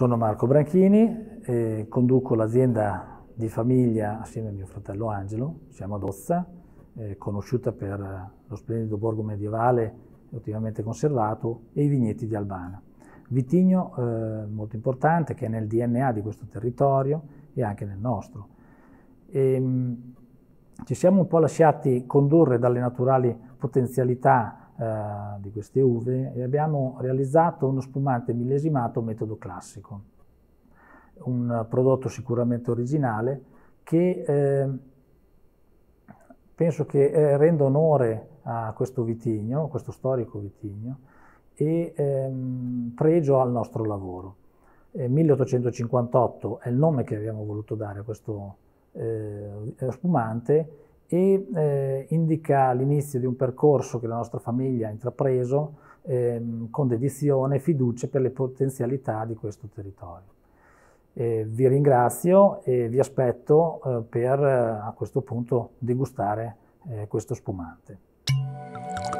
Sono Marco Branchini, eh, conduco l'azienda di famiglia assieme a mio fratello Angelo, siamo ad Ozza, eh, conosciuta per lo splendido borgo medievale ottimamente conservato e i vigneti di Albana. Vitigno eh, molto importante che è nel DNA di questo territorio e anche nel nostro. E, ehm, mh, ci siamo un po' lasciati condurre dalle naturali potenzialità eh, di queste uve e abbiamo realizzato uno spumante millesimato metodo classico, un prodotto sicuramente originale che eh, penso che eh, renda onore a questo vitigno, a questo storico vitigno, e ehm, pregio al nostro lavoro. 1858 eh, è il nome che abbiamo voluto dare a questo eh, spumante e eh, indica l'inizio di un percorso che la nostra famiglia ha intrapreso ehm, con dedizione e fiducia per le potenzialità di questo territorio. Eh, vi ringrazio e vi aspetto eh, per eh, a questo punto degustare eh, questo spumante.